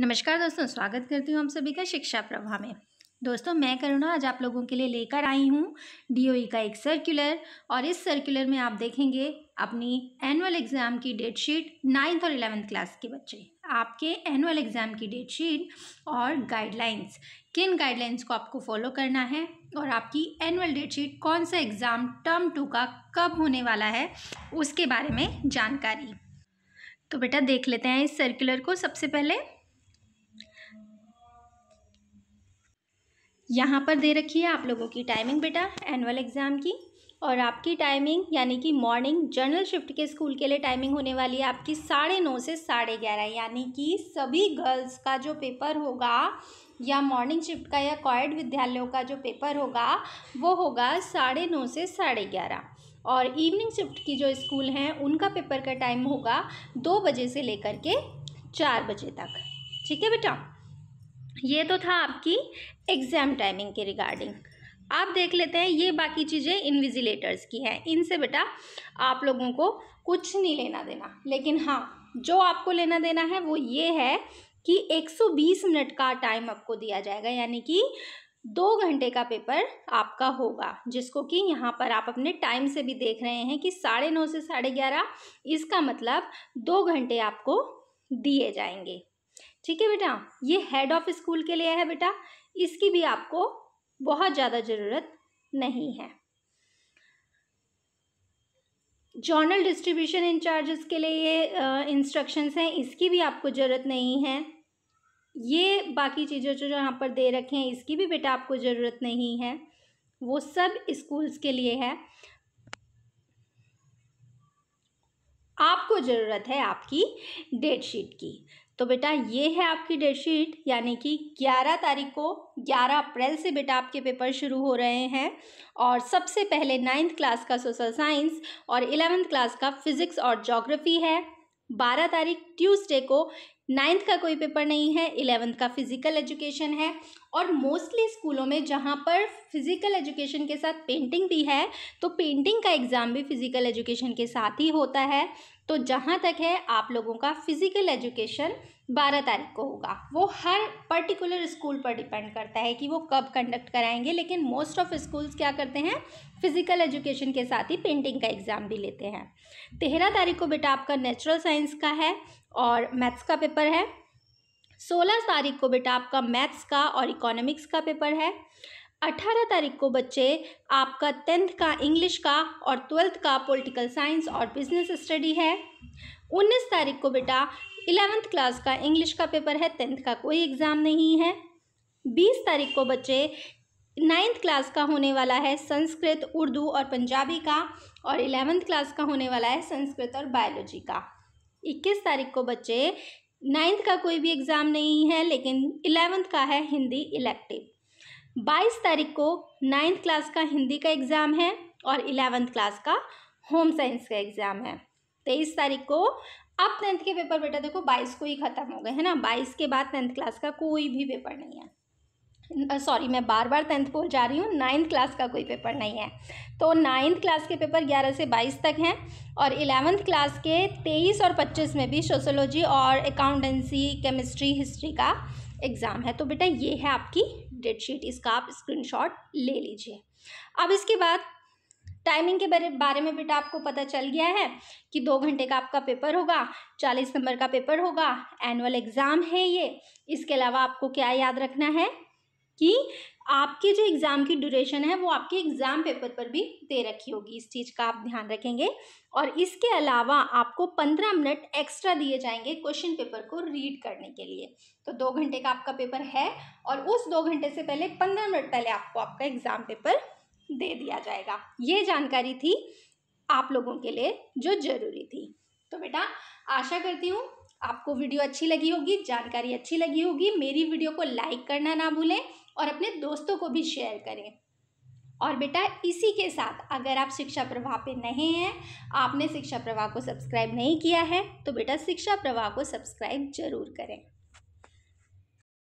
नमस्कार दोस्तों स्वागत करती हूँ हम सभी का शिक्षा प्रभा में दोस्तों मैं करुणा आज आप लोगों के लिए लेकर आई हूँ डी e का एक सर्कुलर और इस सर्कुलर में आप देखेंगे अपनी एनुअल एग्ज़ाम की डेट शीट नाइन्थ और इलेवेंथ क्लास के बच्चे आपके एनुअल एग्ज़ाम की डेट शीट और गाइडलाइंस किन गाइडलाइंस को आपको फॉलो करना है और आपकी एनुअल डेट शीट कौन सा एग्ज़ाम टर्म टू का कब होने वाला है उसके बारे में जानकारी तो बेटा देख लेते हैं इस सर्कुलर को सबसे पहले यहाँ पर दे रखी है आप लोगों की टाइमिंग बेटा एनुअल एग्ज़ाम की और आपकी टाइमिंग यानी कि मॉर्निंग जर्नल शिफ्ट के स्कूल के लिए टाइमिंग होने वाली है आपकी साढ़े नौ से साढ़े ग्यारह यानी कि सभी गर्ल्स का जो पेपर होगा या मॉर्निंग शिफ्ट का या कॉयड विद्यालयों का जो पेपर होगा वो होगा साढ़े नौ से साढ़े ग्यारह और इवनिंग शिफ्ट की जो स्कूल हैं उनका पेपर का टाइम होगा दो बजे से लेकर के चार बजे तक ठीक है बेटा ये तो था आपकी एग्ज़ाम टाइमिंग के रिगार्डिंग आप देख लेते हैं ये बाकी चीज़ें इन्विजिलेटर्स की हैं इनसे बेटा आप लोगों को कुछ नहीं लेना देना लेकिन हाँ जो आपको लेना देना है वो ये है कि 120 मिनट का टाइम आपको दिया जाएगा यानी कि दो घंटे का पेपर आपका होगा जिसको कि यहाँ पर आप अपने टाइम से भी देख रहे हैं कि साढ़े नौ से साढ़े ग्यारह इसका मतलब दो घंटे आपको दिए जाएंगे ठीक है बेटा ये हेड ऑफ स्कूल के लिए है बेटा इसकी भी आपको बहुत ज़्यादा ज़रूरत नहीं है जॉर्नल डिस्ट्रीब्यूशन इंचार्जेस के लिए ये इंस्ट्रक्शंस हैं इसकी भी आपको ज़रूरत नहीं है ये बाकी चीज़ें जो यहाँ पर दे रखे हैं इसकी भी बेटा आपको ज़रूरत नहीं है वो सब स्कूल्स के लिए है आपको ज़रूरत है आपकी डेट शीट की तो बेटा ये है आपकी डेट शीट यानी कि 11 तारीख को 11 अप्रैल से बेटा आपके पेपर शुरू हो रहे हैं और सबसे पहले नाइन्थ क्लास का सोशल साइंस और इलेवेंथ क्लास का फिज़िक्स और जोग्राफ़ी है बारह तारीख ट्यूसडे को नाइन्थ का कोई पेपर नहीं है इलेवेंथ का फिजिकल एजुकेशन है और मोस्टली स्कूलों में जहाँ पर फिजिकल एजुकेशन के साथ पेंटिंग भी है तो पेंटिंग का एग्ज़ाम भी फिजिकल एजुकेशन के साथ ही होता है तो जहाँ तक है आप लोगों का फिजिकल एजुकेशन बारह तारीख को होगा वो हर पर्टिकुलर स्कूल पर डिपेंड करता है कि वो कब कंडक्ट कराएंगे लेकिन मोस्ट ऑफ स्कूल्स क्या करते हैं फिजिकल एजुकेशन के साथ ही पेंटिंग का एग्ज़ाम भी लेते हैं तेरह तारीख को बेटा आपका नेचुरल साइंस का है और मैथ्स का पेपर है सोलह तारीख को बेटा आपका मैथ्स का और इकोनॉमिक्स का पेपर है अठारह तारीख को बच्चे आपका टेंथ का इंग्लिश का और ट्वेल्थ का पॉलिटिकल साइंस और बिजनेस स्टडी है उन्नीस तारीख को बेटा इलेवेंथ क्लास का इंग्लिश का पेपर है टेंथ का कोई एग्ज़ाम नहीं है बीस तारीख को बच्चे नाइन्थ क्लास का होने वाला है संस्कृत उर्दू और पंजाबी का और इलेवेंथ क्लास का होने वाला है संस्कृत और बायोलॉजी का इक्कीस तारीख को बच्चे नाइन्थ का कोई भी एग्ज़ाम नहीं है लेकिन इलेवंथ का है हिंदी इलेक्टिव बाईस तारीख को नाइन्थ क्लास का हिंदी का एग्ज़ाम है और इलेवंथ क्लास का होम साइंस का एग्ज़ाम है तेईस तारीख को अब टेंथ के पेपर बेटा देखो बाईस को ही ख़त्म हो गए है ना बाईस के बाद टेंथ क्लास का कोई भी पेपर नहीं है सॉरी मैं बार बार टेंथ बोल जा रही हूँ नाइन्थ क्लास का कोई पेपर नहीं है तो नाइन्थ क्लास के पेपर ग्यारह से बाईस तक हैं और इलेवेंथ क्लास के तेईस और पच्चीस में भी सोशोलॉजी और अकाउंटेंसी केमिस्ट्री हिस्ट्री का एग्ज़ाम है तो बेटा ये है आपकी डेट शीट इसका आप स्क्रीनशॉट ले लीजिए अब इसके बाद टाइमिंग के बारे बारे में बेटा आपको पता चल गया है कि दो घंटे का आपका पेपर होगा चालीस नंबर का पेपर होगा एनुअल एग्ज़ाम है ये इसके अलावा आपको क्या याद रखना है कि आपके जो एग्ज़ाम की ड्यूरेशन है वो आपके एग्ज़ाम पेपर पर भी दे रखी होगी इस चीज़ का आप ध्यान रखेंगे और इसके अलावा आपको पंद्रह मिनट एक्स्ट्रा दिए जाएंगे क्वेश्चन पेपर को रीड करने के लिए तो दो घंटे का आपका पेपर है और उस दो घंटे से पहले पंद्रह मिनट पहले आपको आपका एग्ज़ाम पेपर दे दिया जाएगा ये जानकारी थी आप लोगों के लिए जो ज़रूरी थी तो बेटा आशा करती हूँ आपको वीडियो अच्छी लगी होगी जानकारी अच्छी लगी होगी मेरी वीडियो को लाइक करना ना भूलें और अपने दोस्तों को भी शेयर करें और बेटा इसी के साथ अगर आप शिक्षा प्रवाह पे नहीं हैं आपने शिक्षा प्रवाह को सब्सक्राइब नहीं किया है तो बेटा शिक्षा प्रवाह को सब्सक्राइब जरूर करें